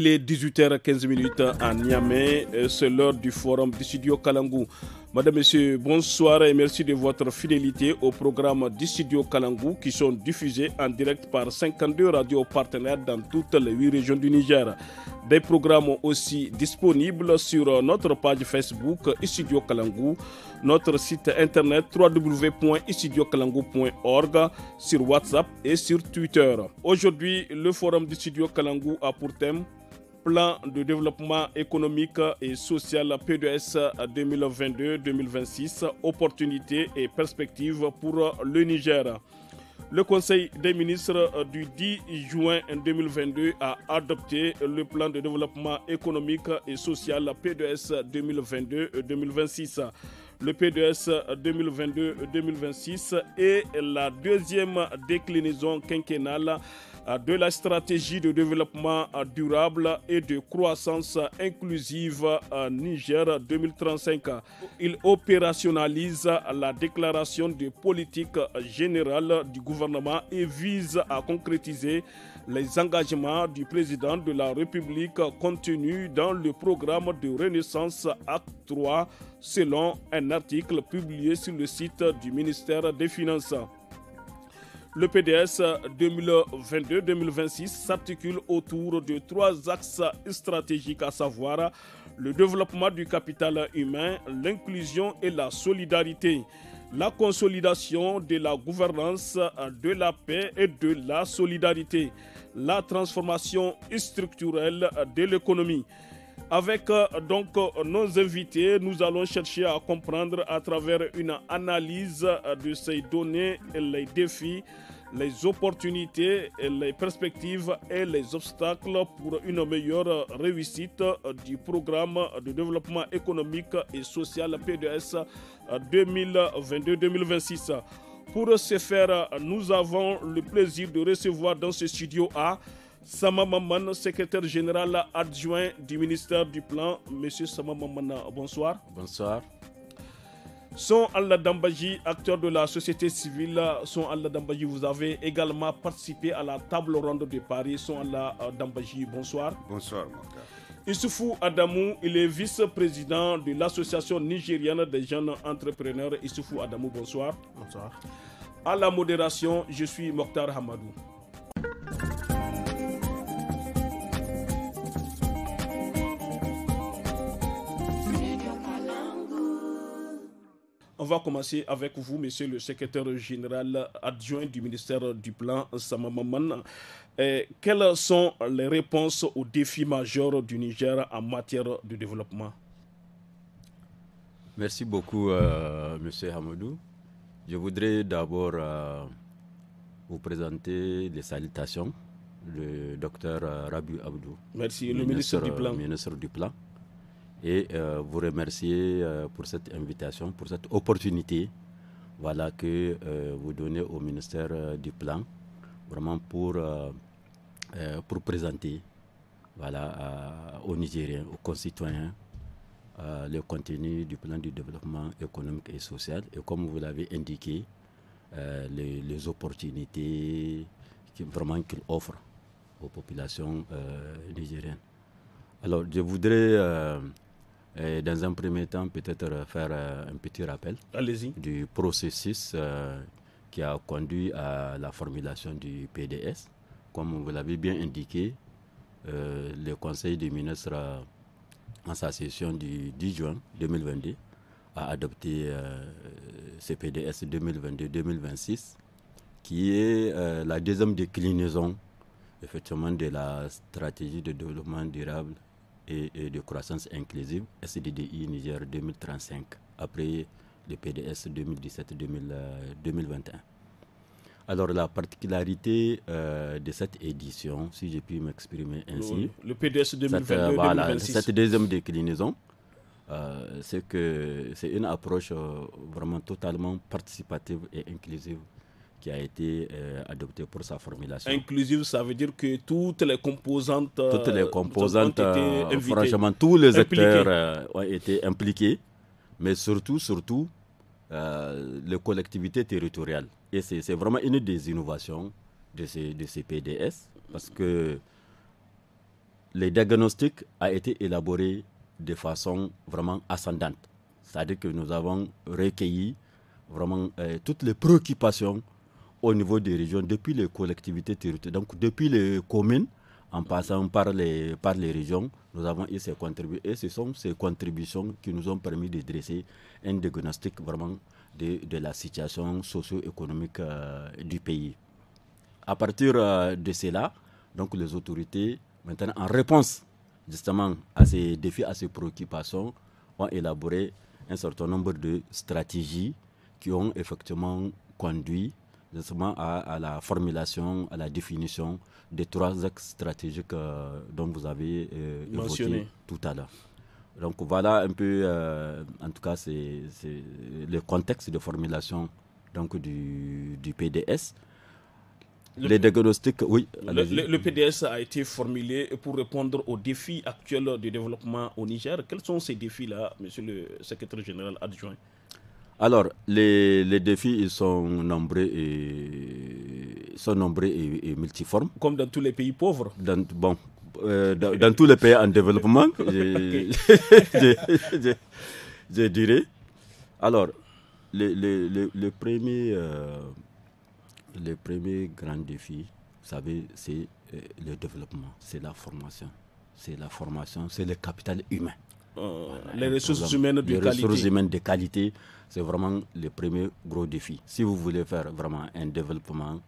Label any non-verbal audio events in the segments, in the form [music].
Il est 18h15 à Niamey. C'est l'heure du forum du studio Kalangou. Madame, Monsieur, bonsoir et merci de votre fidélité au programme du studio Kalangou qui sont diffusés en direct par 52 radios partenaires dans toutes les 8 régions du Niger. Des programmes aussi disponibles sur notre page Facebook Studio Kalangou, notre site internet www.istudiokalangou.org, sur WhatsApp et sur Twitter. Aujourd'hui, le forum du studio Kalangou a pour thème plan de développement économique et social PDS 2022-2026, opportunités et perspectives pour le Niger. Le Conseil des ministres du 10 juin 2022 a adopté le plan de développement économique et social PDS 2022-2026. Le PDS 2022-2026 est la deuxième déclinaison quinquennale de la stratégie de développement durable et de croissance inclusive Niger 2035. Il opérationnalise la déclaration de politique générale du gouvernement et vise à concrétiser les engagements du président de la République contenus dans le programme de Renaissance Acte 3 selon un article publié sur le site du ministère des Finances. Le PDS 2022-2026 s'articule autour de trois axes stratégiques, à savoir le développement du capital humain, l'inclusion et la solidarité la consolidation de la gouvernance, de la paix et de la solidarité, la transformation structurelle de l'économie. Avec donc nos invités, nous allons chercher à comprendre à travers une analyse de ces données les défis les opportunités, les perspectives et les obstacles pour une meilleure réussite du programme de développement économique et social PDS 2022-2026. Pour ce faire, nous avons le plaisir de recevoir dans ce studio à Sama Maman, secrétaire général adjoint du ministère du Plan. Monsieur Sama Maman, bonsoir. Bonsoir. Son Allah Dambaji, acteur de la société civile, Son Allah Dambaji, vous avez également participé à la table ronde de Paris. Son Allah euh, Dambaji, bonsoir. Bonsoir, Mokhtar Issoufou Adamou, il est vice-président de l'association nigérienne des jeunes entrepreneurs. Issoufou Adamou, bonsoir. Bonsoir. À la modération, je suis Mokhtar Hamadou. va commencer avec vous, monsieur le secrétaire général adjoint du ministère du Plan, Samamaman. et euh, quelles sont les réponses aux défis majeurs du Niger en matière de développement Merci beaucoup, euh, monsieur Hamadou. Je voudrais d'abord euh, vous présenter des salutations le docteur Rabu Abdou. Merci, le Ministre du Plan et euh, vous remercier euh, pour cette invitation, pour cette opportunité voilà, que euh, vous donnez au ministère du Plan, vraiment pour, pour présenter voilà, aux Nigériens, aux concitoyens, le contenu du plan du développement économique et social. Et comme vous l'avez indiqué, les, les, opportunités qui, vraiment qu'il offre aux populations nigériennes. Alors, je voudrais dans un premier temps, peut-être euh, faire euh, un petit rappel du processus euh, qui a conduit à la formulation du PDS. Comme vous l'avez bien indiqué, le Conseil des ministres, en sa session du 10 juin 2022, a adopté ce PDS 2022-2026, qui est la deuxième déclinaison effectivement de la stratégie de développement durable et, de croissance inclusive, SDDI Niger 2035, après le PDS 2017-2021. Euh, Alors la particularité euh, de cette édition, si j'ai pu m'exprimer ainsi, le, PDS 2022, euh, cette, deuxième déclinaison, c'est que c'est une approche vraiment totalement participative et inclusive qui a été euh, adopté pour sa formulation. Inclusive, ça veut dire que toutes les composantes. toutes les euh, composantes, euh, franchement, tous les acteurs ont été impliqués, mais surtout, surtout, les collectivités territoriales. Et c'est vraiment une des innovations de ces, de ces PDS, parce que les diagnostics a été élaboré de façon vraiment ascendante. C'est-à-dire que nous avons recueilli vraiment toutes les préoccupations au niveau des régions, depuis les collectivités territoriales, donc depuis les communes, en passant par les, par les régions, nous avons eu ces contributions. Et ce sont ces contributions qui nous ont permis de dresser un diagnostic vraiment de, de la situation socio-économique euh, du pays. À partir euh, de cela, donc les autorités, maintenant en réponse justement à ces défis, à ces préoccupations, ont élaboré un certain nombre de stratégies qui ont effectivement conduit justement à, la formulation, à la définition des trois axes stratégiques euh, dont vous avez euh, Mentionné. tout à l'heure. Donc voilà un peu, euh, en tout cas, c'est le contexte de formulation donc, du, PDS. Le, les diagnostics, oui. PDS a été formulé pour répondre aux défis actuels du développement au Niger. Quels sont ces défis-là, monsieur le secrétaire général adjoint alors, les, défis, ils sont nombreux et, sont nombreux et, multiformes. Comme dans tous les pays pauvres. Dans, bon, euh, dans, tous les pays en développement, [laughs] [laughs] je, dirais. Alors, euh, le, premier, grand défi, vous savez, c'est euh, le développement, c'est la formation. C'est la formation, c'est le capital humain. Euh, les ressources humaines de qualité. c'est vraiment le premier gros défi. Si vous voulez faire vraiment un développement,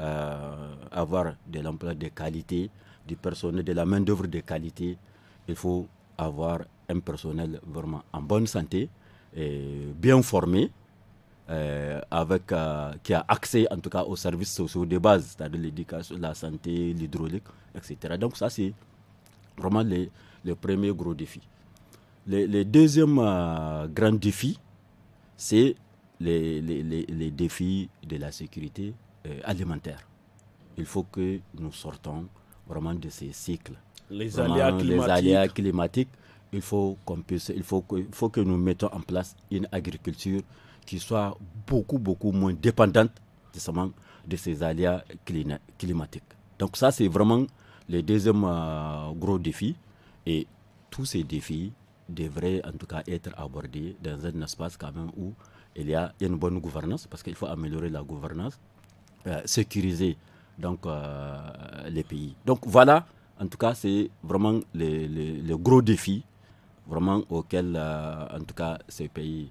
euh, avoir de l'emploi de qualité, du personnel, de la main-d'œuvre de qualité, il faut avoir un personnel vraiment en bonne santé, et bien formé, euh, avec, qui a accès en tout cas aux services sociaux de base, c'est-à-dire l'éducation, la santé, l'hydraulique, etc. Donc ça c'est vraiment le premier gros défi les, deuxième euh, grand défi, c'est les, défis de la sécurité euh, alimentaire. Il faut que nous sortons vraiment de ces cycles. Les, aléas, climatiques. Il faut qu'on puisse, il faut que, faut que nous mettons en place une agriculture qui soit beaucoup, beaucoup moins dépendante de ces aléas climatiques. Donc ça, c'est vraiment le deuxième euh, gros défi. Et tous ces défis, devrait en tout cas être abordé dans un espace quand même où il y a une bonne gouvernance, parce qu'il faut améliorer la gouvernance, euh, sécuriser donc, euh, les pays. Donc voilà, en tout cas, c'est vraiment le, gros défi vraiment auquel euh, en tout cas ce pays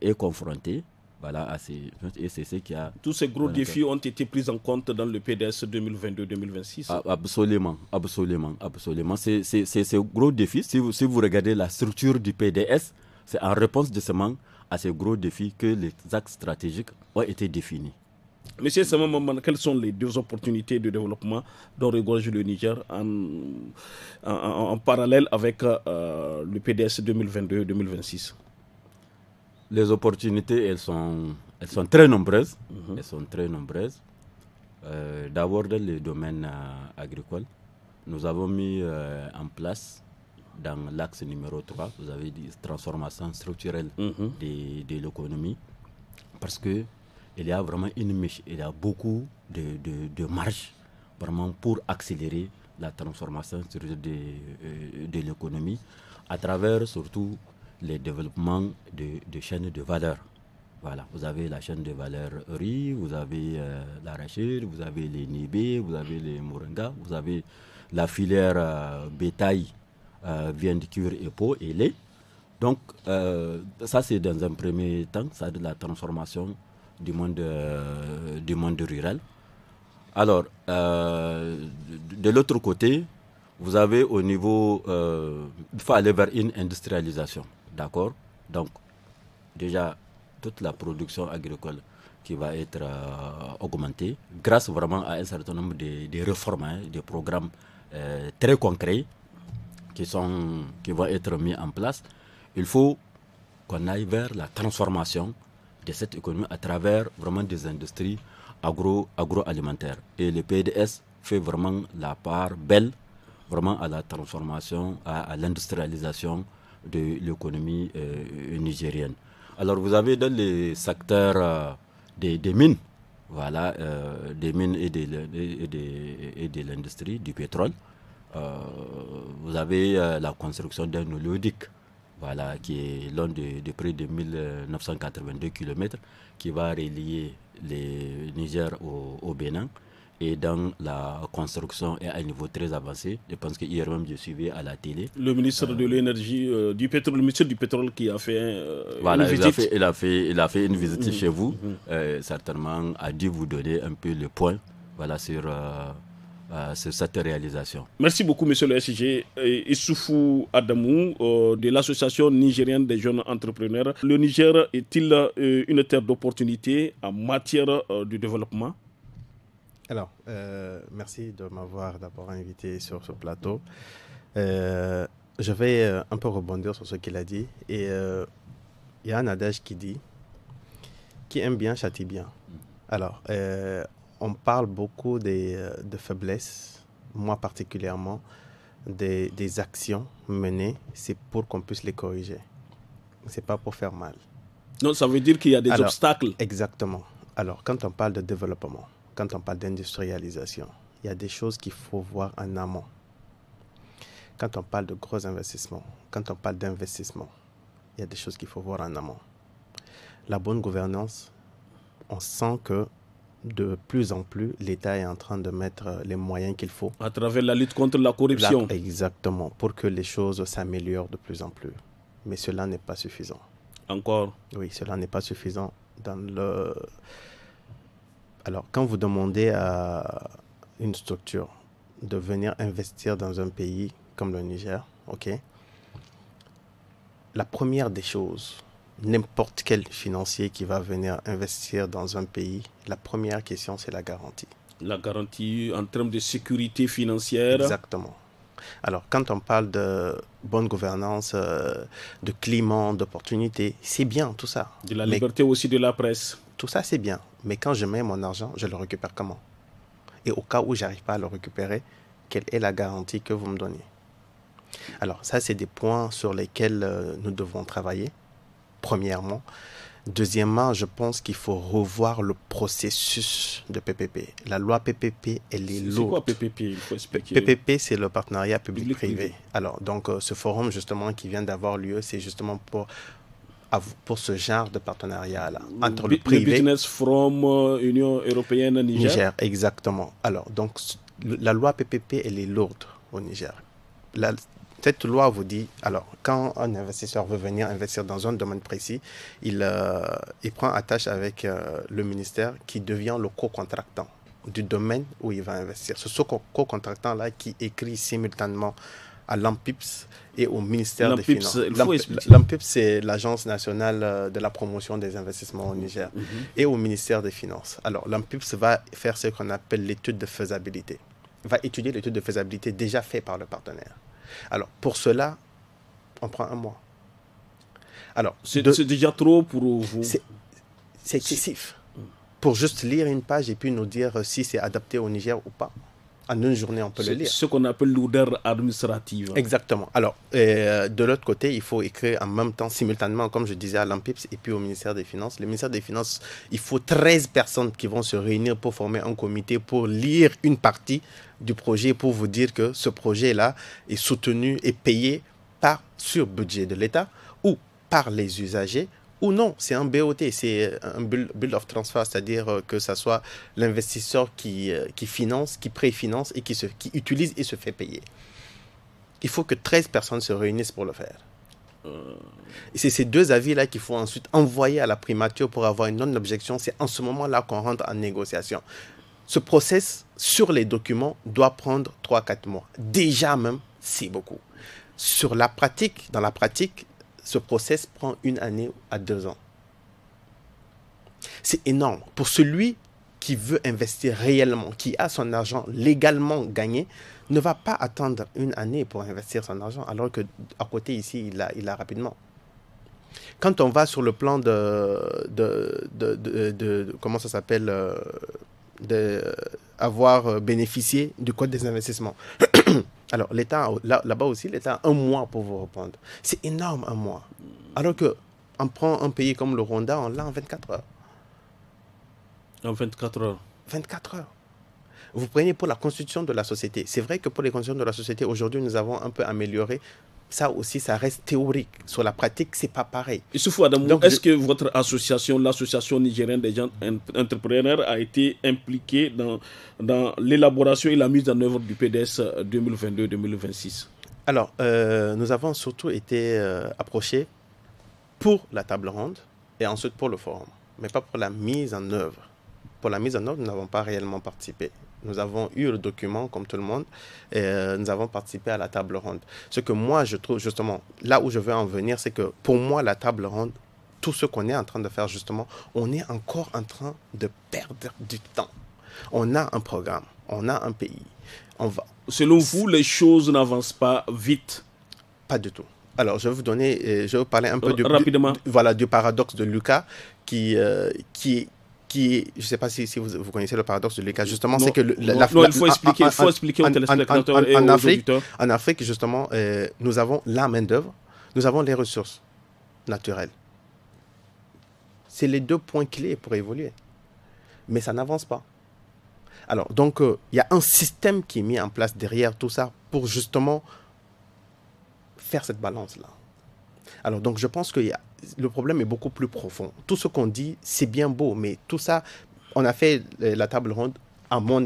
est confronté voilà, à ces ce qui a... Tous ces gros défis ont été pris en compte dans le PDS 2022-2026 ah, Absolument, absolument, absolument. C'est ces gros défis. Si vous, si vous regardez la structure du PDS, c'est en réponse de ce à ces gros défis que les axes stratégiques ont été définis. Monsieur Samamaman, quelles sont les deux opportunités de développement dont regorge le Niger en, en, parallèle avec euh, le PDS 2022-2026 les opportunités, elles sont, elles sont très nombreuses. Mhm. Elles sont très nombreuses. Euh, d'abord, dans le domaine euh, agricole, nous avons mis euh, en place, dans l'axe numéro 3, vous avez dit transformation structurelle mhm. de, l'économie, parce qu'il y a vraiment une miche, il y a beaucoup de, de, marge vraiment pour accélérer la transformation de l'économie à travers surtout les développements de, chaînes de valeur. Voilà, vous avez la chaîne de valeur riz, vous avez la euh, l'arachide, vous avez les nibés, vous avez les moringa, vous avez la filière euh, bétail, euh, viande cuir et peau et lait. Donc, euh, ça c'est dans un premier temps, ça de la transformation du monde, du monde rural. Alors, de l'autre côté, vous avez au niveau, il faut aller vers une industrialisation. D'accord Donc, déjà, toute la production agricole qui va être euh, augmentée grâce vraiment à un certain nombre de, réformes, hein, de programmes euh, très concrets qui, sont, qui vont être mis en place. Il faut qu'on aille vers la transformation de cette économie à travers vraiment des industries agro, agroalimentaires. Et le PDS fait vraiment la part belle vraiment à la transformation, à l'industrialisation de l'économie euh, nigérienne. Alors vous avez dans les secteurs euh, des, des, mines, voilà, euh, des mines et de, et de l'industrie, du pétrole, vous avez la construction d'un oléoduc, voilà, qui est long de, de, près de 1982 km, qui va relier le Niger au, au Bénin et dans la construction est à un niveau très avancé. Je pense que hier même, je suivais à la télé. Le ministre de l'énergie, euh, du pétrole, le ministre du pétrole qui a fait euh, une visite. il, a fait, il a fait une visite mhm. chez vous. Mhm. Euh, certainement, a dû vous donner un peu le point voilà, sur, cette réalisation. Merci beaucoup, monsieur le SG. Issoufou Adamou, de l'Association nigérienne des jeunes entrepreneurs. Le Niger est-il une terre d'opportunité en matière de développement alors, euh, merci de m'avoir d'abord invité sur ce plateau. Euh, je vais euh, un peu rebondir sur ce qu'il a dit. Et il y a un adage qui dit Qui aime bien châtie bien. Mm. Alors, on parle beaucoup de faiblesses, moi particulièrement, des, des actions menées. C'est pour qu'on puisse les corriger. C'est pas pour faire mal. Non, ça veut dire qu'il y a des obstacles. Exactement. Alors, quand on parle de développement, quand on parle d'industrialisation, il y a des choses qu'il faut voir en amont. Quand on parle de gros investissements, quand on parle d'investissement, il y a des choses qu'il faut voir en amont. La bonne gouvernance, on sent que de plus en plus, l'État est en train de mettre euh, les moyens qu'il faut. À travers la lutte contre la corruption. exactement, pour que les choses s'améliorent de plus en plus. Mais cela n'est pas suffisant. Encore Oui, cela n'est pas suffisant dans le alors, quand vous demandez à une structure de venir investir dans un pays comme le Niger, ok, la première des choses, n'importe quel financier qui va venir investir dans un pays, la première question, c'est la garantie. La garantie en termes de sécurité financière. Exactement. Alors, quand on parle de bonne gouvernance, euh, de climat, d'opportunité, c'est bien tout ça. De la liberté aussi de la presse. Tout ça, c'est bien. Mais quand je mets mon argent, je le récupère comment Et au cas où j'arrive pas à le récupérer, quelle est la garantie que vous me donnez Alors ça, c'est des points sur lesquels euh, nous devons travailler, premièrement. Deuxièmement, je pense qu'il faut revoir le processus de PPP. La loi PPP, elle est lourde. C'est quoi PPP PPP, c'est le partenariat public-privé. Alors, donc, euh, ce forum, justement, qui vient d'avoir lieu, c'est justement pour pour ce genre de partenariat-là entre le privé. business from euh, Union européenne Niger. Niger, exactement. Alors, donc, la loi PPP, elle est lourde au Niger. La, cette loi vous dit, alors, quand un investisseur veut venir investir dans un domaine précis, il, euh, il prend attache avec euh, le ministère qui devient le co-contractant du domaine où il va investir. Ce co-contractant-là qui écrit simultanément à l'AMPIPS et au ministère des Finances. L'AMPIPS, c'est l'Agence nationale euh, de la promotion des investissements au Niger mhm. et au ministère des Finances. Alors, l'AMPIPS va faire ce qu'on appelle l'étude de faisabilité, va étudier l'étude de faisabilité déjà faite par le partenaire. Alors, pour cela, on prend un mois. Alors, c'est déjà trop pour vous. C'est excessif. Pour juste lire une page et puis nous dire euh, si c'est adapté au Niger ou pas en une journée, on peut le lire. Ce qu'on appelle l'odeur administrative. Exactement. Alors, euh, de l'autre côté, il faut écrire en même temps, simultanément, comme je disais à l'AMPIPS et puis au ministère des Finances. Le ministère des Finances, il faut 13 personnes qui vont se réunir pour former un comité pour lire une partie du projet pour vous dire que ce projet-là est soutenu et payé par sur budget de l'État ou par les usagers ou non, c'est un BOT, c'est un Build of Transfer, c'est-à-dire euh, que ça soit l'investisseur qui, euh, qui finance, qui préfinance et qui, se, qui utilise et se fait payer. Il faut que 13 personnes se réunissent pour le faire. Euh. Et c'est ces deux avis-là qu'il faut ensuite envoyer à la primature pour avoir une non-objection. C'est en ce moment-là qu'on rentre en négociation. Ce process sur les documents doit prendre 3-4 mois. Déjà même, c'est beaucoup. Sur la pratique, dans la pratique, ce process prend une année à deux ans. C'est énorme. Pour celui qui veut investir réellement, qui a son argent légalement gagné, ne va pas attendre une année pour investir son argent, alors que à côté ici, il a, rapidement. Quand on va sur le plan de, de, de comment ça s'appelle, euh, avoir euh, bénéficié du code des investissements, [clears throat] Alors, l'État, là-bas aussi, l'État a un mois pour vous répondre. C'est énorme, un mois. Alors que on prend un pays comme le Rwanda, on l'a en 24 heures. En 24 heures 24 heures. Vous prenez pour la constitution de la société. C'est vrai que pour les constitutions de la société, aujourd'hui, nous avons un peu amélioré ça aussi, ça reste théorique. Sur la pratique, c'est pas pareil. est-ce que votre association, l'association nigérienne des gens entrepreneurs, a été impliquée dans, dans l'élaboration et la mise en œuvre du PDS 2022-2026 Alors, euh, nous avons surtout été euh, approchés pour la table ronde et ensuite pour le forum, mais pas pour la mise en œuvre. Pour la mise en œuvre, nous n'avons pas réellement participé. Nous avons eu le document, comme tout le monde, et euh, nous avons participé à la table ronde. Ce que moi, je trouve justement, là où je veux en venir, c'est que pour moi, la table ronde, tout ce qu'on est en train de faire justement, on est encore en train de perdre du temps. On a un programme, on a un pays. On va... Selon vous, les choses n'avancent pas vite Pas du tout. Alors, je vais vous donner, euh, je vais vous parler un peu euh, du, Rapidement. voilà, du paradoxe de Lucas qui, est qui, qui je ne sais pas si, vous, connaissez le paradoxe de Lucas, justement, c'est que... la, il faut expliquer, faut expliquer aux téléspectateurs en, et aux Afrique, En Afrique, justement, euh, nous avons la main-d'œuvre, nous avons les ressources naturelles. C'est les deux points clés pour évoluer. Mais ça n'avance pas. Alors, donc, euh, il y a un système qui est mis en place derrière tout ça pour justement faire cette balance-là. Alors donc je pense que le problème est beaucoup plus profond. Tout ce qu'on dit, c'est bien beau, mais tout ça, on a fait euh, la table ronde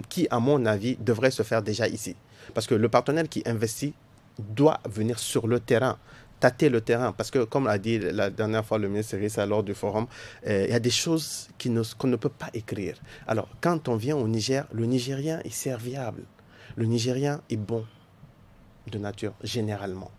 qui, à mon avis, devrait se faire déjà ici. Parce que le partenaire qui investit doit venir sur le terrain tâter le terrain. Parce que, comme l'a dit la dernière fois le ministre Rissa lors du forum, euh, il y a des choses qu'on ne, ne peut pas écrire. Alors, quand on vient au Niger, le Nigérien est serviable. Le Nigérien est bon de nature, généralement.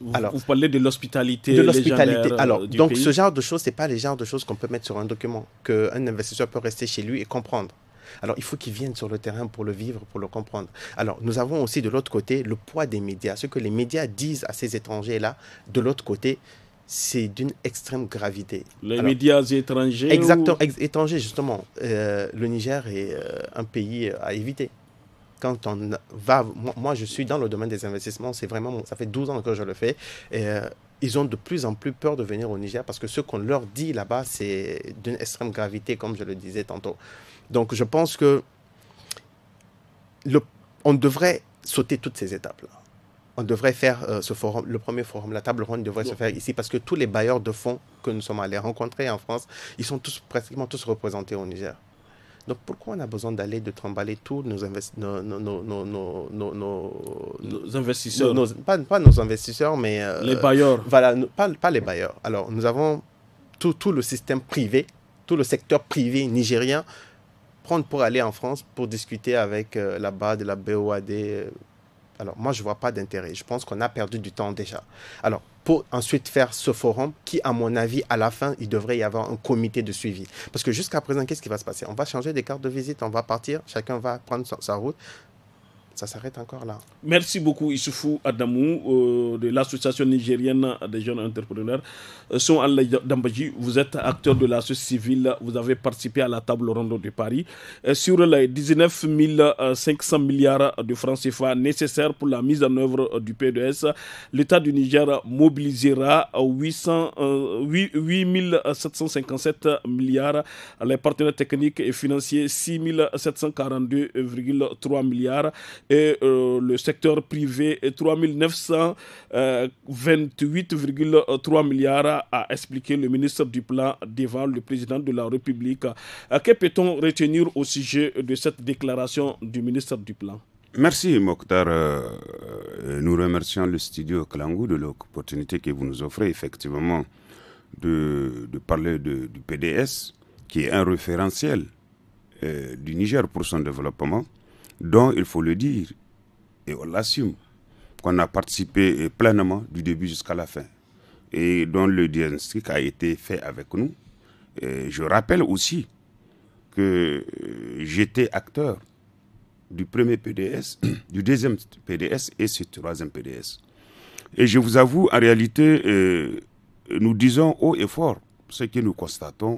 Vous, alors, parlez de l'hospitalité. De l'hospitalité. Euh, alors, donc ce genre de choses, ce n'est pas les genres de choses qu'on peut mettre sur un document, qu'un investisseur peut rester chez lui et comprendre. Alors, il faut qu'il vienne sur le terrain pour le vivre, pour le comprendre. Alors, nous avons aussi de l'autre côté le poids des médias. Ce que les médias disent à ces étrangers-là, de l'autre côté, c'est d'une extrême gravité. Les médias étrangers Exactement, étrangers, justement. Euh, le Niger est euh, un pays à éviter quand on va, moi, je suis dans le domaine des investissements, c'est vraiment, ça fait 12 ans que je le fais, et euh, ils ont de plus en plus peur de venir au Niger parce que ce qu'on leur dit là-bas, c'est d'une extrême gravité, comme je le disais tantôt. Donc je pense que on devrait sauter toutes ces étapes-là. On devrait faire euh, ce forum, le premier forum, la table ronde devrait se faire ici parce que tous les bailleurs de fonds que nous sommes allés rencontrer en France, ils sont tous pratiquement tous représentés au Niger. Donc pourquoi on a besoin d'aller de trimballer tous nos, investisseurs pas, nos investisseurs, mais... Euh, les bailleurs. Voilà, pas, pas, les bailleurs. Alors nous avons tout, le système privé, tout le secteur privé nigérien prendre pour aller en France pour discuter avec là euh, la BAD, la BOAD. Euh. Alors moi, je ne vois pas d'intérêt. Je pense qu'on a perdu du temps déjà. Alors pour ensuite faire ce forum qui, à mon avis, à la fin, il devrait y avoir un comité de suivi. Parce que jusqu'à présent, qu'est-ce qui va se passer On va changer des cartes de visite, on va partir, chacun va prendre sa route ça s'arrête encore là. Merci beaucoup Issoufou Adamou euh, de l'association nigérienne des jeunes entrepreneurs. Euh, son Allah Dambaji, vous êtes acteur de la société civile, vous avez participé à la table ronde de Paris. Euh, sur les 19 500 milliards de francs CFA nécessaires pour la mise en œuvre du PDS, e l'État du Niger mobilisera 800, 8, 8 757 milliards, les partenaires techniques et financiers 6 742,3 milliards et euh, le secteur privé 3 928,3 euh, milliards, a expliqué le ministre du Plan devant le président de la République. Euh, que peut-on retenir au sujet de cette déclaration du ministre du Plan Merci Mokhtar. Nous remercions le studio Klangou de l'opportunité que vous nous offrez effectivement de, parler du PDS, qui est un référentiel du Niger pour son développement dont il faut le dire, et on l'assume, qu'on a participé pleinement du début jusqu'à la fin, et dont le diagnostic a été fait avec nous. je rappelle aussi que euh, j'étais acteur du premier PDS, [coughs] du deuxième PDS et ce troisième PDS. Et je vous avoue, en réalité, euh, nous disons haut et fort ce que nous constatons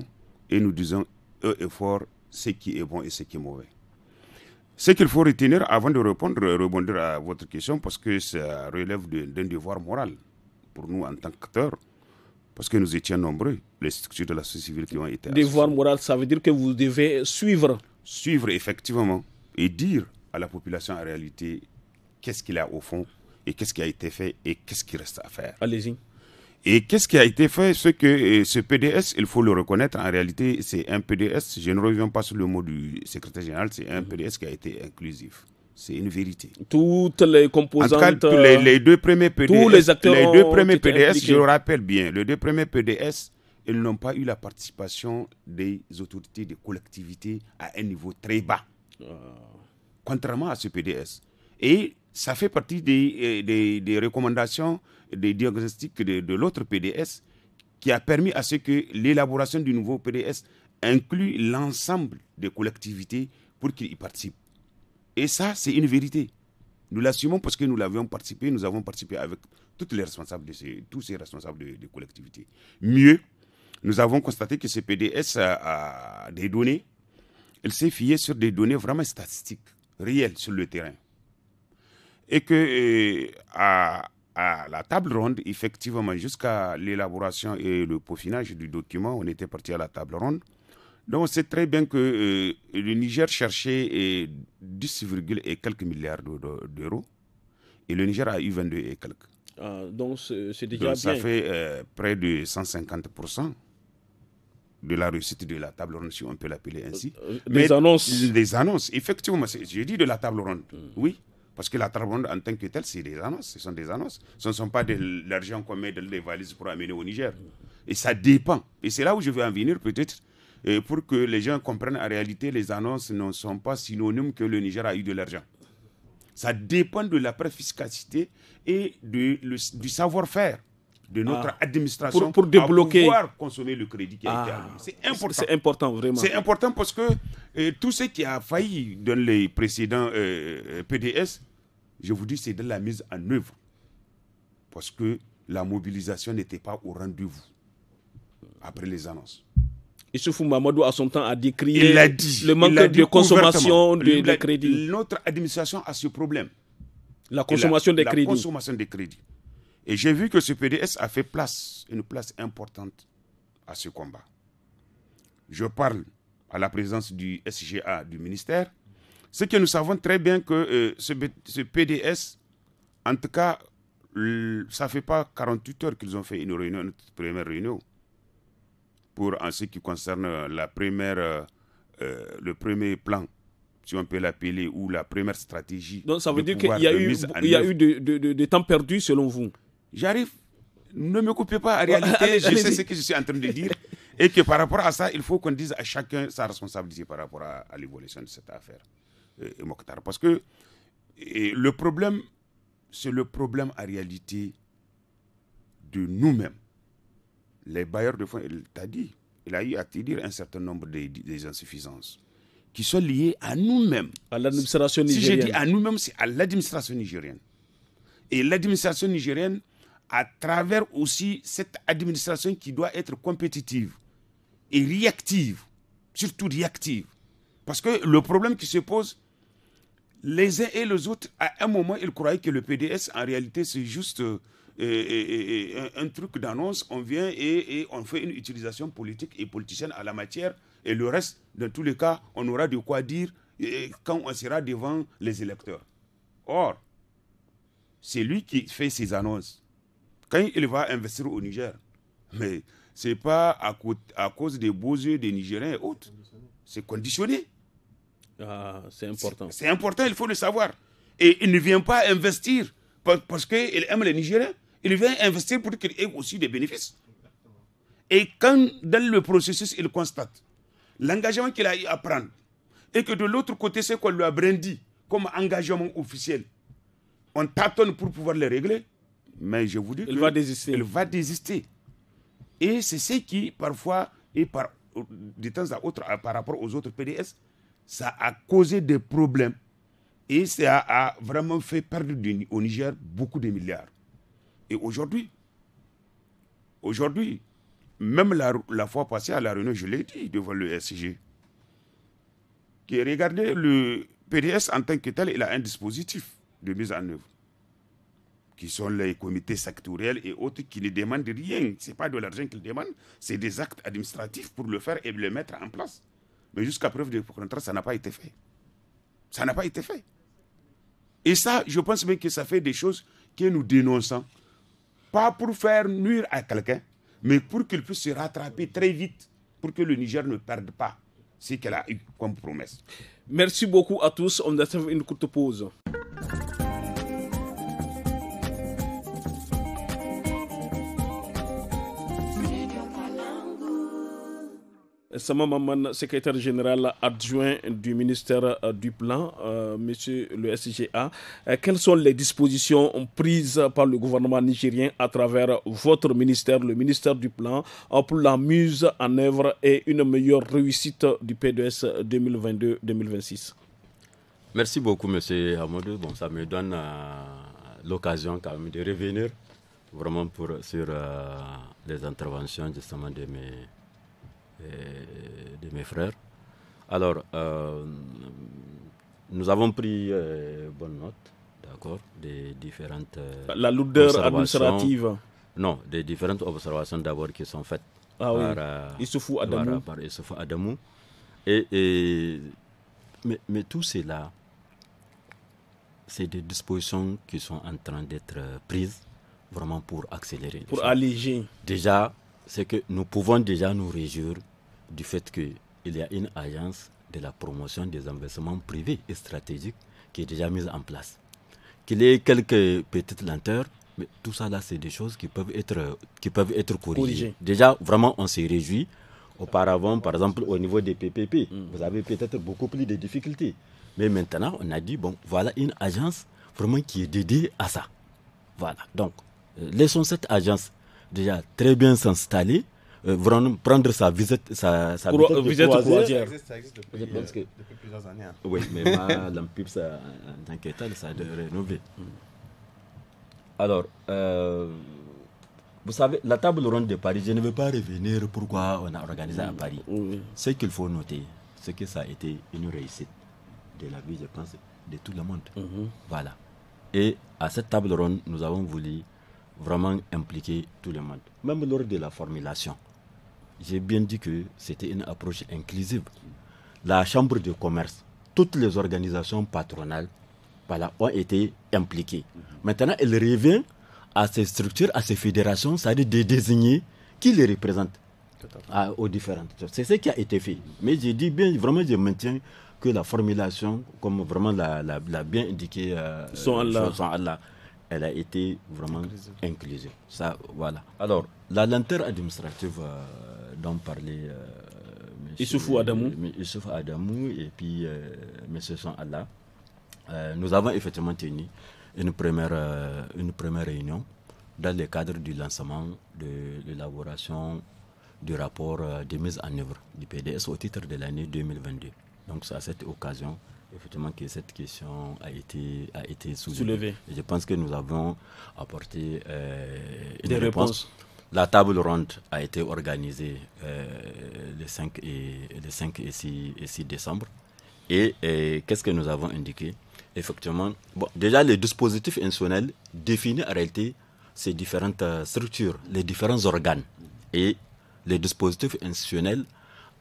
et nous disons haut et fort ce qui est bon et ce qui est mauvais. Ce qu'il faut retenir avant de répondre, rebondir à votre question, parce que ça relève d'un devoir moral pour nous en tant qu'acteurs, parce que nous étions nombreux, les structures de la société civile qui ont été... Devoir moral, ça veut dire que vous devez suivre. Suivre, effectivement, et dire à la population en réalité qu'est-ce qu'il y a au fond et qu'est-ce qui a été fait et qu'est-ce qui reste à faire. Allez-y. Et qu'est-ce qui a été fait euh, Ce que ce PDS, il faut le reconnaître, en réalité, c'est un PDS, je ne reviens pas sur le mot du secrétaire général, c'est un mhm. PDS qui a été inclusif. C'est une vérité. Toutes les composantes. Euh, les, deux premiers PDS. Tous les acteurs. deux premiers PDS, je le rappelle bien, les deux premiers PDS, ils n'ont pas eu la participation des autorités, des collectivités à un niveau très bas. Ah. Contrairement à ce PDS. Et ça fait partie euh, des, recommandations, des diagnostics de, l'autre PDS qui a permis à ce que l'élaboration du nouveau PDS inclut l'ensemble des collectivités pour qu'ils y participent. Et ça, c'est une vérité. Nous l'assumons parce que nous l'avions participé, nous avons participé avec toutes les responsables de tous ces responsables de, collectivités. Mieux, nous avons constaté que ce PDS a, des données. Elle s'est fié sur des données vraiment statistiques, réelles sur le terrain et que à, la table ronde, effectivement, jusqu'à l'élaboration et le peaufinage du document, on était parti à la table ronde. Donc, on sait très bien que euh, le Niger cherchait 10, euh, et quelques milliards d'euros et le Niger a eu 22 et quelques. Ah, donc, c'est déjà ça bien. Ça fait euh, près de 150% de la réussite de la table ronde, si on peut l'appeler ainsi. des annonces. Des annonces, effectivement. J'ai dit de la table ronde, hmm. oui. Parce que la trabande en tant que telle, c'est des annonces, ce sont des annonces. Ce ne sont pas de l'argent qu'on met dans les valises pour amener au Niger. Et ça dépend. Et c'est là où je veux en venir peut-être. Euh, pour que les gens comprennent, en réalité, les annonces ne sont pas synonymes que le Niger a eu de l'argent. Ça dépend de la préfiscacité et de, du savoir-faire de notre ah. administration pour, pouvoir consommer le crédit qui a été ah. C'est important. C'est important, vraiment. C'est important parce que euh, tout ce qui a failli dans les précédents euh, PDS je vous dis, c'est de la mise en œuvre. Parce que la mobilisation n'était pas au rendez-vous après les annonces. Issoufou Mamadou, à son temps, a décrit le manque de consommation de, crédits. crédit. Notre administration a ce problème. La consommation des crédits. consommation des crédits. Et j'ai vu que ce PDS a fait place, une place importante à ce combat. Je parle à la présence du SGA du ministère, ce que nous savons très bien que euh, ce, PDS, en tout cas, ça ne fait pas 48 heures qu'ils ont fait une réunion, notre première réunion, pour en ce qui concerne euh, la première, euh, le premier plan si on peut l'appeler, ou la première stratégie. Donc ça veut dire qu'il y a eu, il y a eu de, temps perdu selon vous J'arrive. Ne me coupez pas. En réalité, ah, ah, je sais ce que je suis en train de dire. et que par rapport à ça, il faut qu'on dise à chacun sa responsabilité par rapport à l'évolution de cette affaire. Euh, Parce que le problème, c'est le problème en réalité de nous-mêmes. Les bailleurs de fonds, il t'a dit, il a eu à te dire un certain nombre des, insuffisances qui sont liées à nous-mêmes. À l'administration nigérienne. Si j'ai dit à nous-mêmes, c'est à l'administration nigérienne. Et l'administration nigérienne, à travers aussi cette administration qui doit être compétitive et réactive, surtout réactive. Parce que le problème qui se pose, les uns et les autres, à un moment, ils croyaient que le PDS, en réalité, c'est juste euh, un, truc d'annonce. On vient et, on fait une utilisation politique et politicienne à la matière. Et le reste, dans tous les cas, on aura de quoi dire quand on sera devant les électeurs. Or, c'est lui qui fait ses annonces. Quand il va investir au Niger, mais ce n'est pas à, à, cause des beaux yeux des Nigériens et autres, c'est conditionné. Ah, c'est important. C'est important, il faut le savoir. Et il ne vient pas investir parce qu'il aime les Nigériens. Il vient investir pour qu'il ait aussi des bénéfices. Et quand dans le processus, il constate l'engagement qu'il a eu à prendre et que de l'autre côté, c'est qu'on lui a brandi comme engagement officiel, on tâtonne pour pouvoir le régler. Mais je vous dis il va désister. Il va désister. Et c'est ce qui, parfois, et par, temps à autre, par rapport aux autres PDS, ça a causé des problèmes et ça a vraiment fait perdre au Niger beaucoup de milliards. Et aujourd'hui, aujourd'hui, même la, fois passée à la réunion, je l'ai dit devant le SG, que regardez, le PDS en tant que tel, il a un dispositif de mise en œuvre, qui sont les comités sectoriels et autres qui ne demandent rien. Ce n'est pas de l'argent qu'ils demandent, c'est des actes administratifs pour le faire et le mettre en place. Mais jusqu'à preuve de contraire, ça n'a pas été fait. Ça n'a pas été fait. Et ça, je pense même que ça fait des choses que nous dénonçons. Pas pour faire nuire à quelqu'un, mais pour qu'il puisse se rattraper très vite, pour que le Niger ne perde pas ce qu'elle a eu comme promesse. Merci beaucoup à tous. On attend une courte pause. Samama Maman, secrétaire général adjoint du ministère euh, du Plan, euh, monsieur le SGA, euh, quelles sont les dispositions prises par le gouvernement nigérien à travers votre ministère, le ministère du Plan, pour la mise en œuvre et une meilleure réussite du PDS 2022-2026 Merci beaucoup, monsieur Amadou. Bon, ça me donne l'occasion quand même de revenir vraiment sur les interventions justement de mes de mes frères. Alors, euh, nous avons pris euh, bonne note, d'accord, des différentes. Euh, la lourdeur administrative Non, des différentes observations d'abord qui sont faites ah par, Issoufou Adamou. Et, mais, mais tout cela, c'est des dispositions qui sont en train d'être prises vraiment pour accélérer. Pour alléger. Déjà, c'est que nous pouvons déjà nous réjouir du fait qu'il y a une agence de la promotion des investissements privés et stratégiques qui est déjà mise en place. Qu'il y ait quelques petites lenteurs, mais tout ça là, c'est des choses qui peuvent être, qui peuvent être corrigées. Déjà, vraiment, on s'est réjouis Auparavant, par exemple, au niveau des PPP, hmm. vous avez peut-être beaucoup plus de difficultés. Mais maintenant, on a dit, bon, voilà une agence vraiment qui est dédiée à ça. Voilà. Donc, euh, laissons cette agence déjà très bien s'installer. Euh, prendre sa visite, sa, visite, euh, depuis, plusieurs années. Hein. Oui, mais ma [laughs] euh, ça a de hmm. Alors, vous savez, la table ronde de Paris, je ne veux pas revenir pourquoi on a organisé à hmm. Paris. Ce qu'il faut noter, c'est que ça a été une réussite de la vie, je pense, de tout le monde. Hmm. Voilà. Et à cette table ronde, nous avons voulu vraiment impliquer tout le monde, même lors de la formulation j'ai bien dit que c'était une approche inclusive. La Chambre de commerce, toutes les organisations patronales voilà, ont été impliquées. Mhm. Maintenant, elle revient à ces structures, à ces fédérations, c'est-à-dire des désignés, qui les représente aux différentes C'est ce qui a été fait. Mhm. Mais j'ai dit bien, vraiment, je maintiens que la formulation, comme vraiment l'a, bien indiqué, euh, son elle a été vraiment inclusive. Ça, voilà. Alors, la lenteur administrative. Euh, dont parlait euh, M. Issoufou Adamou. et puis euh, M. Allah. Euh, nous avons effectivement tenu une première, une première réunion dans le cadre du lancement de l'élaboration du rapport de mise en œuvre du PDS au titre de l'année 2022. Donc c'est à cette occasion effectivement que cette question a été, a été soulevée. je pense que nous avons apporté Des réponses la table ronde a été organisée euh, le 5 et, le 5 et 6, décembre. Et, euh, qu'est-ce que nous avons indiqué Effectivement, bon, déjà le dispositif institutionnel définit en réalité ces différentes euh, structures, les différents organes. Et le dispositif institutionnel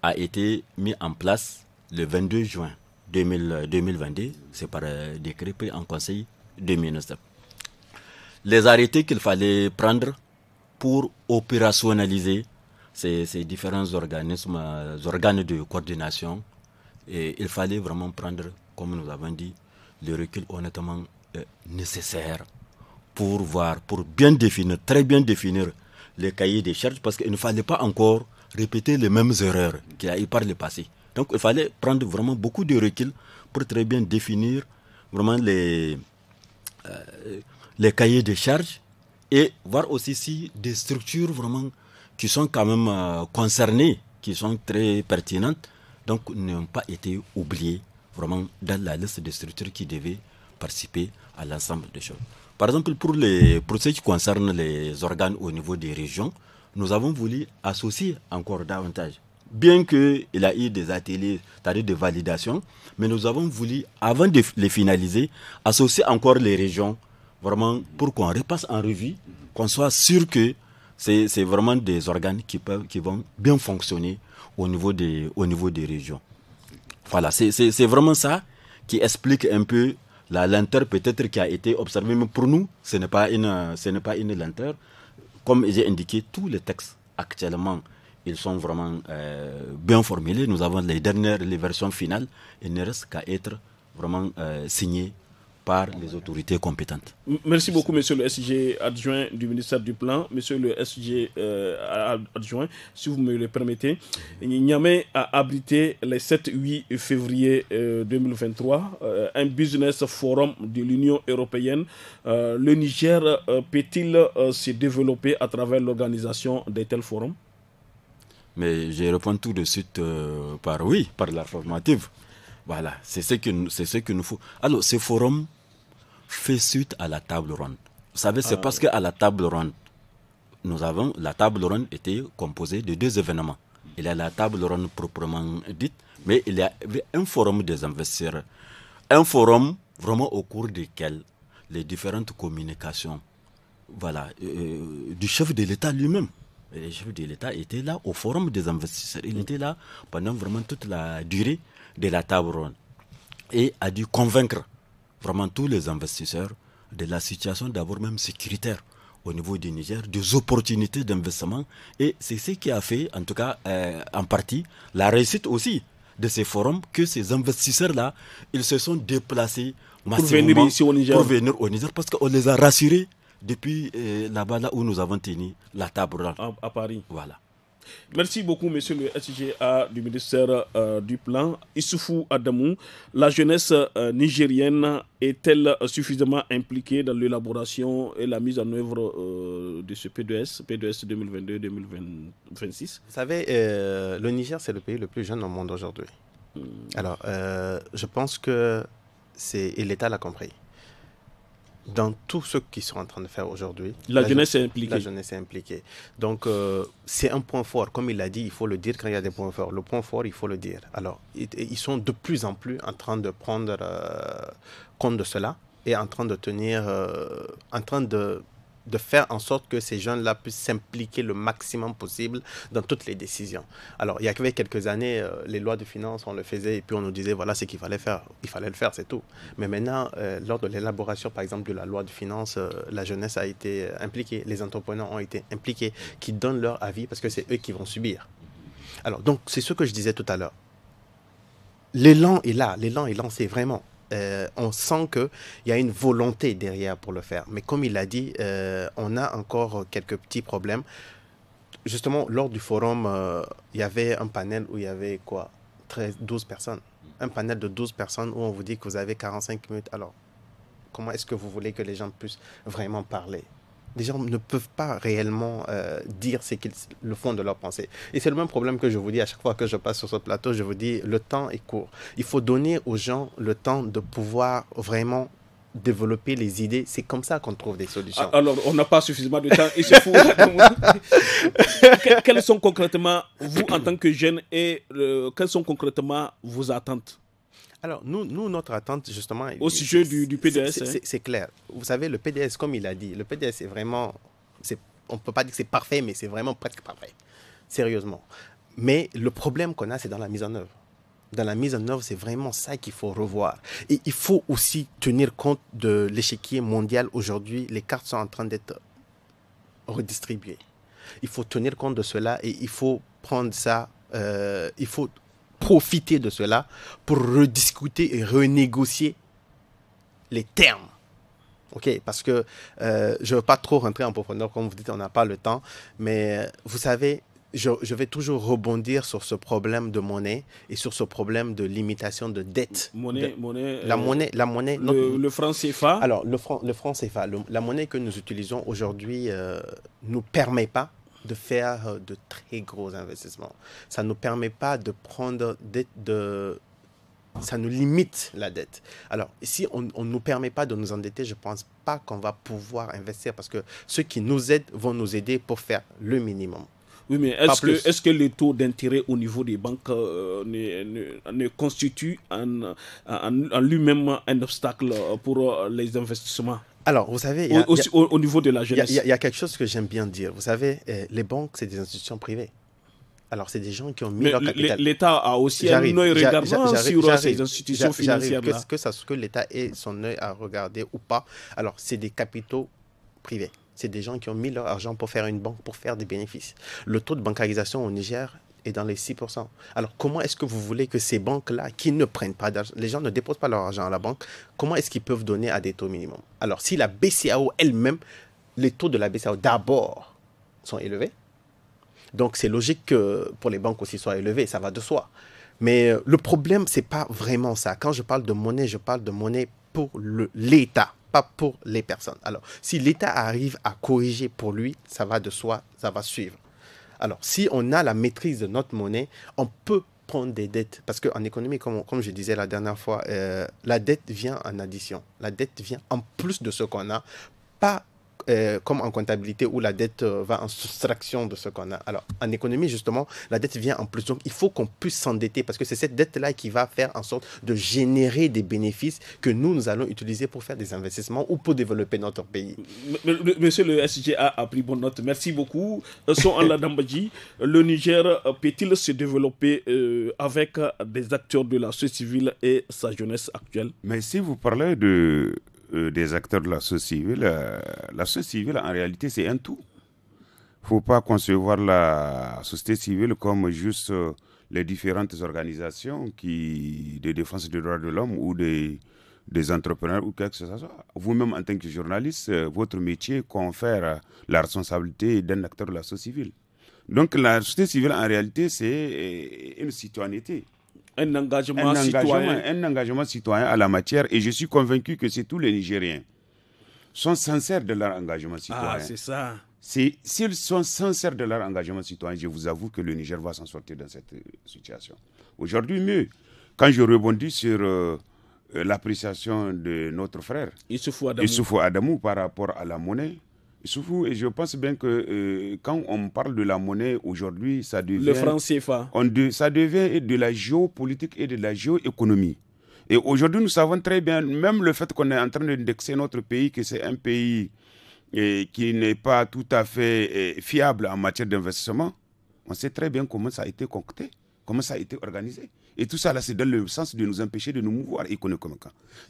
a été mis en place le 22 juin 2000, 2022. C'est par décret pris en conseil de ministre. Les arrêtés qu'il fallait prendre pour opérationnaliser ces, différents organismes, organes de coordination. Et il fallait vraiment prendre, comme nous avons dit, le recul honnêtement euh, nécessaire pour voir, pour bien définir, très bien définir les cahiers des charges, parce qu'il ne fallait pas encore répéter les mêmes erreurs qu'il y a eu par le passé. Donc il fallait prendre vraiment beaucoup de recul pour très bien définir vraiment les, euh, les cahiers des charges et voir aussi si des structures vraiment qui sont quand même euh, concernées, qui sont très pertinentes, donc n'ont pas été oubliées vraiment dans la liste des structures qui devaient participer à l'ensemble des choses. Par exemple, pour, les, pour qui concernent les organes au niveau des régions, nous avons voulu associer encore davantage. Bien qu'il a eu des ateliers, c'est-à-dire des validations, mais nous avons voulu, avant de les finaliser, associer encore les régions vraiment pour qu'on repasse en revue, qu'on soit sûr que c'est vraiment des organes qui, peuvent, qui vont bien fonctionner au niveau des, au niveau des régions. Voilà, c'est vraiment ça qui explique un peu la lenteur peut-être qui a été observée, mais pour nous, ce n'est pas une, ce n'est pas une lenteur. Comme j'ai indiqué, tous les textes actuellement, ils sont vraiment euh, bien formulés. Nous avons les dernières, les versions finales. Il ne reste qu'à être vraiment euh, signé par les autorités compétentes. Merci beaucoup, monsieur le SG adjoint du ministère du Plan. Monsieur le SG euh, adjoint, si vous me le permettez, Niamey a abrité le 7-8 février 2023 euh, euh, un business forum de l'Union européenne. le Niger peut-il se développer à travers l'organisation de tels forums mais je réponds tout de suite par oui, par la formative. Voilà, c'est ce que c'est ce que nous faut. Alors, ce forum fait suite à la table ronde. Vous savez, c'est ah, parce que qu'à la table ronde, nous avons, la table ronde était composée de deux événements. Il y a la table ronde proprement dite, mais il y avait un forum des investisseurs. Un forum vraiment au cours duquel les différentes communications voilà, euh, euh, du chef de l'État lui-même. Le chef de l'État était là au forum des investisseurs. Il était là pendant vraiment toute la durée de la table ronde et a dû convaincre vraiment tous les investisseurs, de la situation d'abord même sécuritaire au niveau du Niger, des opportunités d'investissement. Et c'est ce qui a fait, en tout cas, euh, en partie, la réussite aussi de ces forums, que ces investisseurs-là, ils se sont déplacés massivement pour venir, au Niger. parce qu'on les a rassurés depuis euh, là-bas, là où nous avons tenu la table. à, à Paris. Voilà. Merci beaucoup, monsieur le SGA du ministère euh, du Plan. Issoufou Adamou, la jeunesse euh, nigérienne est-elle suffisamment impliquée dans l'élaboration et la mise en œuvre euh, de ce P2S, 2022-2026 Vous savez, le Niger, c'est le pays le plus jeune au monde aujourd'hui. Hmm. Alors, je pense que c'est, l'État l'a compris dans tout ce qu'ils sont en train de faire aujourd'hui. La, jeunesse est impliquée. La jeunesse impliquée. Donc, euh, c'est un point fort. Comme il l'a dit, il faut le dire quand il y a des points forts. Le point fort, il faut le dire. Alors, ils sont de plus en plus en train de prendre euh, compte de cela et en train de tenir, euh, en train de de faire en sorte que ces jeunes-là puissent s'impliquer le maximum possible dans toutes les décisions. Alors, il y avait quelques années, euh, les lois de finances, on le faisait et puis on nous disait, voilà ce qu'il fallait faire. Il fallait le faire, c'est tout. Mais maintenant, euh, lors de l'élaboration, par exemple, de la loi de finances, euh, la jeunesse a été impliquée, les entrepreneurs ont été impliqués, qui donnent leur avis parce que c'est eux qui vont subir. Alors, donc, c'est ce que je disais tout à l'heure. L'élan est là, l'élan est lancé vraiment. Euh, on sent qu'il y a une volonté derrière pour le faire. Mais comme il l'a dit, euh, on a encore quelques petits problèmes. Justement, lors du forum, il euh, y avait un panel où il y avait quoi 13, 12 personnes. Un panel de 12 personnes où on vous dit que vous avez 45 minutes. Alors, comment est-ce que vous voulez que les gens puissent vraiment parler les gens ne peuvent pas réellement euh, dire ce qu'ils le font de leur pensée. Et c'est le même problème que je vous dis à chaque fois que je passe sur ce plateau, je vous dis, le temps est court. Il faut donner aux gens le temps de pouvoir vraiment développer les idées. C'est comme ça qu'on trouve des solutions. Ah, alors, on n'a pas suffisamment de temps. Et fou. [laughs] quelles sont concrètement, vous en tant que jeune, et quels euh, quelles sont concrètement vos attentes alors, nous, nous, notre attente, justement... Au sujet du, du PDS. Hein. C'est clair. Vous savez, le PDS, comme il a dit, le PDS est vraiment... on ne peut pas dire que c'est parfait, mais c'est vraiment presque parfait. Sérieusement. Mais le problème qu'on a, c'est dans la mise en œuvre. Dans la mise en œuvre, c'est vraiment ça qu'il faut revoir. Et il faut aussi tenir compte de l'échiquier mondial aujourd'hui. Les cartes sont en train d'être redistribuées. Il faut tenir compte de cela et il faut prendre ça. Euh, il faut profiter de cela pour rediscuter et renégocier les termes. OK, parce que euh, je ne veux pas trop rentrer en profondeur, comme vous dites, on n'a pas le temps, mais euh, vous savez, je, vais toujours rebondir sur ce problème de monnaie et sur ce problème de limitation de dette. Monnaie, monnaie, euh, la monnaie, la monnaie. Le, franc CFA. Alors le franc, le franc CFA, la monnaie que nous utilisons aujourd'hui euh, nous permet pas de faire euh, de très gros investissements. Ça ne nous permet pas de prendre de, ça nous limite la dette. Alors, si on ne nous permet pas de nous endetter, je ne pense pas qu'on va pouvoir investir parce que ceux qui nous aident vont nous aider pour faire le minimum. Oui, mais est-ce que, est que le taux d'intérêt au niveau des banques euh, ne, ne, constitue en, en lui-même un obstacle euh, pour les investissements alors, vous savez, au, niveau de la jeunesse. Il y, a quelque chose que j'aime bien dire. Vous savez, euh, les banques, c'est des institutions privées. Alors, c'est des gens qui ont mis leur capital. L'État a aussi un œil regardant sur euh, ces institutions financières. Que, que, que l'État ait son œil à regarder ou pas. Alors, c'est des capitaux privés. C'est des gens qui ont mis leur argent pour faire une banque, pour faire des bénéfices. Le taux de bancarisation au Niger dans les 6%. Alors, comment est-ce que vous voulez que ces banques-là, qui ne prennent pas d'argent, les gens ne déposent pas leur argent à la banque, comment est-ce qu'ils peuvent donner à des taux minimum? Alors, si la BCAO elle-même, les taux de la BCAO d'abord sont élevés, donc c'est logique que pour les banques aussi soient élevés, ça va de soi. Mais euh, le problème, c'est pas vraiment ça. Quand je parle de monnaie, je parle de monnaie pour l'État pas pour les personnes. Alors, si l'État arrive à corriger pour lui, ça va de soi, ça va suivre. Alors, si on a la maîtrise de notre monnaie, on peut prendre des dettes. Parce qu'en économie, comme, je disais la dernière fois, euh, la dette vient en addition. La dette vient en plus de ce qu'on a, pas euh, comme en comptabilité où la dette euh, va en soustraction de ce qu'on a. Alors, en économie, justement, la dette vient en plus. Donc, il faut qu'on puisse s'endetter parce que c'est cette dette-là qui va faire en sorte de générer des bénéfices que nous, nous allons utiliser pour faire des investissements ou pour développer notre pays. Monsieur le SGA a pris bonne note. Merci beaucoup. Euh, son Allah [laughs] Dambadji, le Niger peut-il se développer avec des acteurs de la société civile et sa jeunesse actuelle Mais si vous parlez de euh, des acteurs de la société civile, euh, la société civile, en réalité, c'est un tout. Il ne faut pas concevoir la société civile comme juste euh, les différentes organisations qui, de défense des droits de l'homme ou des, des entrepreneurs ou quelque chose que ce soit. Vous-même, en tant que journaliste, votre métier confère la responsabilité d'un acteur de la société civile. Donc, la société civile, en réalité, c'est une citoyenneté un engagement, citoyen. un engagement citoyen à la matière et je suis convaincu que c'est tous les Nigériens sont sincères de leur engagement ah, citoyen. Ah, c'est ça. S'ils sont sincères de leur engagement citoyen, je vous avoue que le Niger va s'en sortir dans cette situation. Aujourd'hui, mieux, quand je rebondis sur euh, euh, l'appréciation de notre frère Issoufou Adamou. Adamou. par rapport à la monnaie, Soufou, et je pense bien que euh, quand on parle de la monnaie aujourd'hui, ça devient. Le franc de, ça devient de la géopolitique et de la géoéconomie. Et aujourd'hui, nous savons très bien, même le fait qu'on est en train d'indexer notre pays, que c'est un pays qui n'est pas tout à fait euh, fiable en matière d'investissement, on sait très bien comment ça a été concocté, comment ça a été organisé. Et tout ça, là, c'est dans le sens de nous empêcher de nous mouvoir économiquement.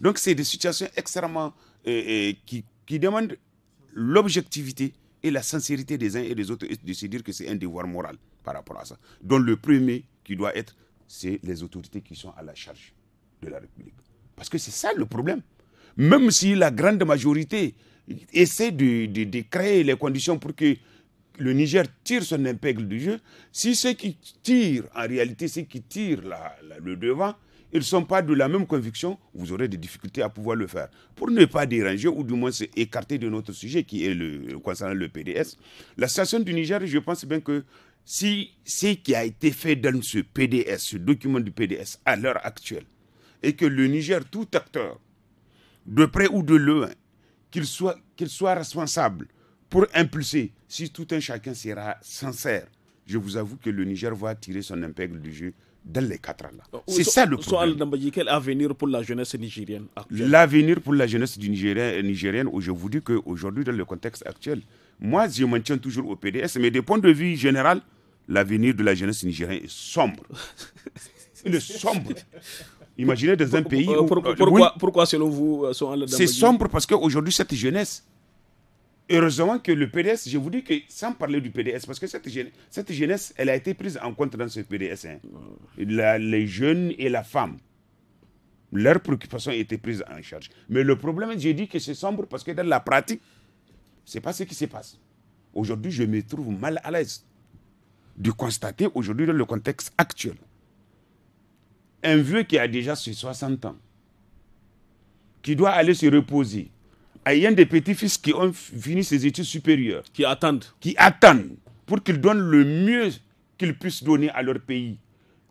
Donc, c'est des situations extrêmement. Euh, qui, qui demandent l'objectivité et la sincérité des uns et des autres et de se dire que c'est un devoir moral par rapport à ça. Donc le premier qui doit être, c'est les autorités qui sont à la charge de la République. Parce que c'est ça le problème. Même si la grande majorité essaie de, de, créer les conditions pour que le Niger tire son impègle du jeu, si ceux qui tirent, en réalité, ceux qui tirent le devant, ils ne sont pas de la même conviction, vous aurez des difficultés à pouvoir le faire. Pour ne pas déranger ou du moins s'écarter de notre sujet qui est le, concernant le PDS, la situation du Niger, je pense bien que si ce qui a été fait dans ce PDS, ce document du PDS à l'heure actuelle, et que le Niger, tout acteur, de près ou de loin, qu'il soit, qu'il soit responsable pour impulser, si tout un chacun sera sincère, je vous avoue que le Niger va tirer son impègre du jeu dans les quatre ans C'est ça le problème. quel avenir pour la jeunesse nigérienne L'avenir pour la jeunesse du nigérienne, oh, je vous dis qu'aujourd'hui, dans le contexte actuel, moi, je maintiens toujours au PDS, mais des point de vue général, l'avenir de la jeunesse nigérienne est sombre. [laughs] Il est sombre. Imaginez dans un pays euh, Pourquoi, selon pourquoi selon vous, euh, C'est sombre parce qu'aujourd'hui, cette jeunesse, Heureusement que le PDS, je vous dis que sans parler du PDS, parce que cette, jeunesse, elle a été prise en compte dans ce PDS. Hein. les jeunes et la femme, leurs préoccupations étaient prises en charge. Mais le problème, j'ai dit que c'est sombre parce que dans la pratique, c'est pas ce qui se passe. Aujourd'hui, je me trouve mal à l'aise de constater aujourd'hui dans le contexte actuel un vieux qui a déjà ses 60 ans, qui doit aller se reposer, a des petits-fils qui ont fini ses études supérieures. Qui attendent. Qui attendent pour qu'ils donnent le mieux qu'ils puissent donner à leur pays.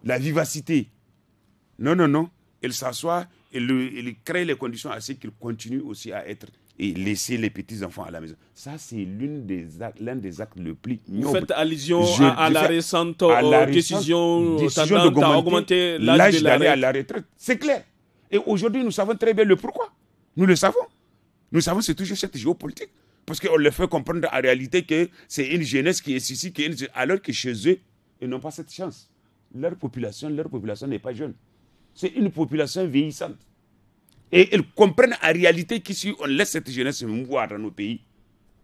La vivacité. Non, non, non. Ils s'assoient et ils créent les conditions à ce qu'ils continuent aussi à être et laisser les petits-enfants à la maison. Ça, c'est l'un des actes, des actes le plus Vous faites allusion à, la récente, à, la euh, décision, euh, d'augmenter l'âge de à la retraite. C'est clair. Et aujourd'hui, nous savons très bien le pourquoi. Nous le savons. Nous savons c'est toujours cette géopolitique. Parce qu'on leur fait comprendre en réalité que c'est une jeunesse qui est ici, qui alors que chez eux, ils n'ont pas cette chance. Leur population, leur population n'est pas jeune. C'est une population vieillissante. Et ils comprennent en réalité que si on laisse cette jeunesse se mouvoir dans nos pays,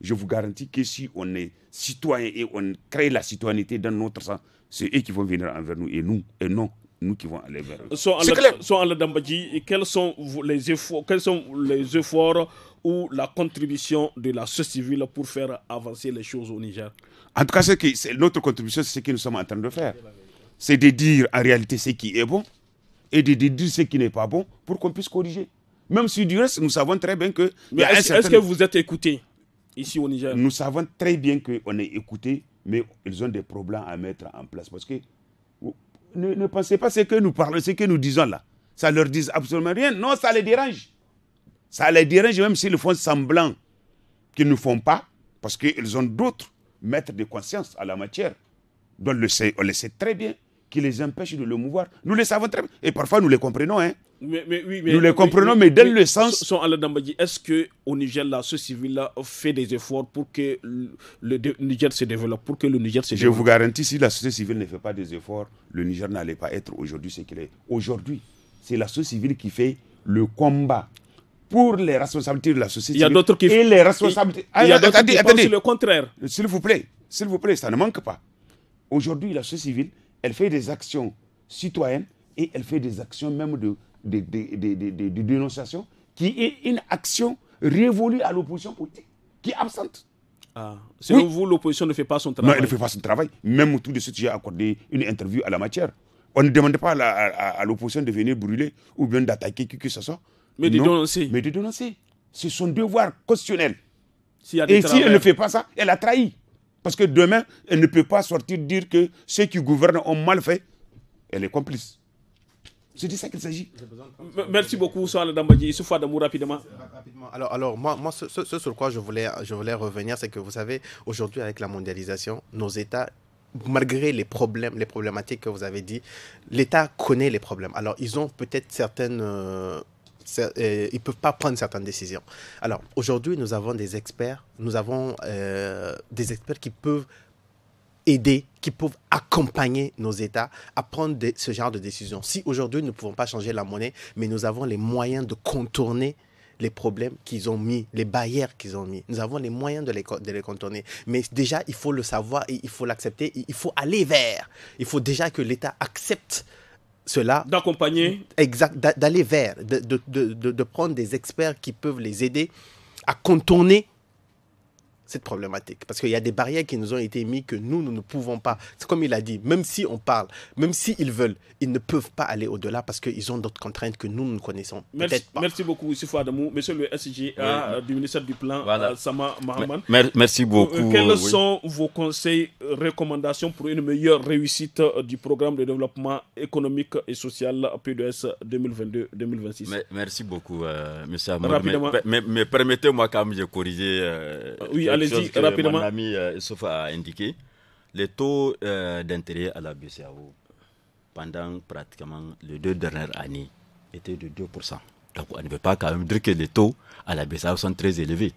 je vous garantis que si on est citoyen et on crée la citoyenneté dans notre sang, c'est eux qui vont venir envers nous et nous, et non nous qui vont aller vers eux. Dambadji, quels sont les efforts, quels sont les efforts ou la contribution de la société civile pour faire avancer les choses au Niger En tout cas, c'est notre contribution, c'est ce que nous sommes en train de faire. C'est de dire en réalité ce qui est bon et de dire ce qui n'est pas bon pour qu'on puisse corriger. Même si du reste, nous savons très bien que. Mais est-ce que vous êtes écouté ici au Niger Nous savons très bien qu'on est écouté, mais ils ont des problèmes à mettre en place. Parce que ne, ne pensez pas ce que nous parlons, ce que nous disons là. Ça leur dit absolument rien. Non, ça les dérange. Ça les dérange même s'ils font semblant qu'ils ne font pas, parce qu'ils ont d'autres maîtres de conscience à la matière, dont on le sait très bien, qui les empêchent de le mouvoir. Nous le savons très bien. Et parfois, nous les comprenons. Hein. nous les comprenons, mais, dans le sens. est-ce qu'au Niger, là, ce civil-là fait des efforts pour que le, Niger se développe, pour que le Niger se développe Je vous garantis, si la société civile ne fait pas des efforts, le Niger n'allait pas être aujourd'hui ce qu'il est. Aujourd'hui, c'est la société civile qui fait le combat pour les responsabilités de la société. Il Et les responsabilités. Il y a ah, d'autres qui le contraire. S'il vous plaît, s'il vous plaît, ça ne manque pas. Aujourd'hui, la société civile, elle fait des actions citoyennes et elle fait des actions même de, dénonciation qui est une action révolue à l'opposition politique, qui est absente. Ah, selon vous, l'opposition ne fait pas son travail. Non, elle ne fait pas son travail. Même tout de suite, j'ai accordé une interview à la matière. On ne demande pas à l'opposition de venir brûler ou bien d'attaquer qui que ce soit. Mais de dénoncer. C'est son devoir constitutionnel. Et si elle ne fait pas ça, elle a trahi. Parce que demain, elle ne peut pas sortir dire que ceux qui gouvernent ont mal fait. Elle est complice. C'est de ça qu'il s'agit. Merci beaucoup, Dambadji. d'amour rapidement. Alors, alors moi, moi ce, sur quoi je voulais, je voulais revenir, c'est que vous savez, aujourd'hui, avec la mondialisation, nos États malgré les problèmes, les problématiques que vous avez dit, l'État connaît les problèmes. Alors, ils ont peut-être certaines euh, ils euh, ils peuvent pas prendre certaines décisions. Alors aujourd'hui, nous avons des experts, nous avons euh, des experts qui peuvent aider, qui peuvent accompagner nos États à prendre ce genre de décision. Si aujourd'hui nous ne pouvons pas changer la monnaie, mais nous avons les moyens de contourner les problèmes qu'ils ont mis, les barrières qu'ils ont mis. Nous avons les moyens de les, de les contourner. Mais déjà, il faut le savoir et il faut l'accepter. Il faut aller vers. Il faut déjà que l'État accepte cela. D'accompagner. Exact, d'aller vers, de, de prendre des experts qui peuvent les aider à contourner cette problématique. Parce qu'il y a des barrières qui nous ont été mises que nous, nous ne pouvons pas. C'est comme il a dit, même si on parle, même s'ils veulent, ils ne peuvent pas aller au-delà parce qu'ils ont d'autres contraintes que nous, nous ne connaissons peut-être pas. Merci beaucoup, M. Adamou. Monsieur le S.G. Euh, du ministère du Plan, euh, Sama Mahaman. merci euh, beaucoup. Quels sont vos conseils, recommandations pour une meilleure réussite du programme de développement économique et social PDS 2022-2026 Merci beaucoup, M. Monsieur Mais, permettez-moi quand même de corriger. Comme Mon ami euh, a indiqué les taux euh, d'intérêt à la BCAO pendant pratiquement les deux dernières années était de 2%. Donc on ne peut pas quand même dire que les taux à la BCAO sont très élevés.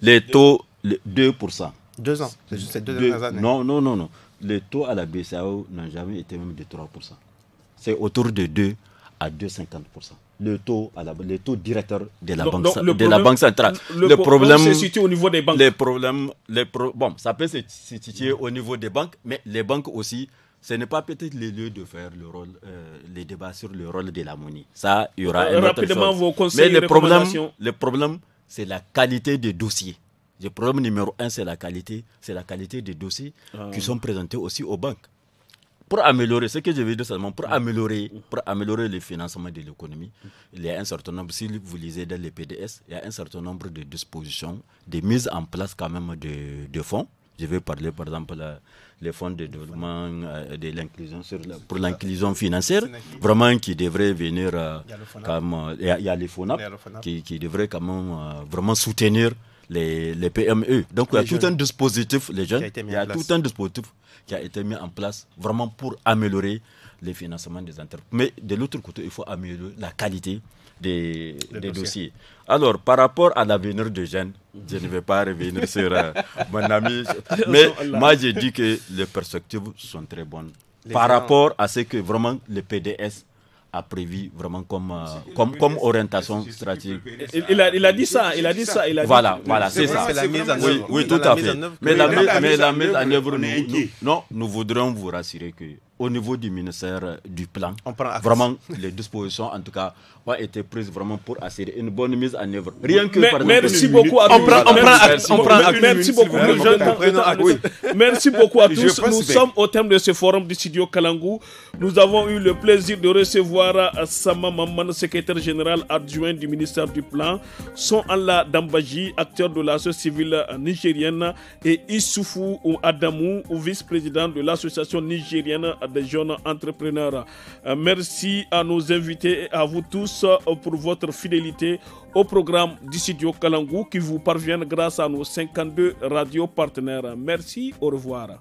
Les taux, 2%. Deux ans, c'est dernières années. Non, non, non, non. Les taux à la BCAO n'ont jamais été même de 3%. C'est autour de 2 à 2,50% le taux, à le taux directeur de la, banque, de la banque centrale. Le, problème au niveau des Les problèmes, les bon, ça peut se situer mm. au niveau des banques, mais les banques aussi, ce n'est pas peut-être le lieu de faire le rôle, euh, les débats sur le rôle de la monnaie. Ça, il y aura un autre mais le problème, c'est la qualité des dossiers. Le problème numéro un, c'est la qualité, c'est la qualité des dossiers ah. qui sont présentés aussi aux banques pour améliorer, ce que je vais dire seulement, pour améliorer, pour améliorer le financement de l'économie, il y a un certain nombre, si vous lisez dans les PDS, il y a un certain nombre de dispositions, de mise en place quand même de, fonds. Je vais parler par exemple des les fonds de développement euh, de l'inclusion pour l'inclusion financière, vraiment qui devrait venir, comme euh, il y, a les euh, FONAP, qui, qui devrait quand vraiment soutenir les, PME. Donc il y a tout un dispositif, les jeunes, il y a tout un dispositif qui a été mis en place vraiment pour améliorer les financements des entreprises. Mais de l'autre côté, il faut améliorer la qualité des, dossiers. Alors, par rapport à l'avenir de jeunes, je ne vais pas revenir sur euh, [laughs] mon ami, mais moi j'ai dit que les perspectives sont très bonnes. par rapport à ce que vraiment le PDS a prévu vraiment comme, euh, comme, comme orientation stratégique. Il, a, il, a, dit ça, il a dit ça. Il a voilà, ça. voilà, c'est ça. oui, tout à fait. Mais la, mise en œuvre, non, nous voudrions vous rassurer que au niveau du ministère euh, du Plan. On vraiment, les dispositions, en tout cas, ont été prises vraiment pour assurer une bonne mise en œuvre. Rien que par Merci beaucoup à tous. On prend, Merci beaucoup. Merci beaucoup à tous. Nous sommes au terme de ce forum du studio Kalangu Nous avons eu le plaisir de recevoir euh, Sama Maman, secrétaire général adjoint du ministère du Plan, Son Allah Dambaji, acteur de l'association civile euh, nigérienne, et Issoufou Adamou, vice-président de l'association nigérienne des jeunes entrepreneurs. Euh, merci à nos invités et à vous tous euh, pour votre fidélité au programme d'Issidio studio Kalangou qui vous parvient grâce à nos 52 radios partenaires. Merci, au revoir.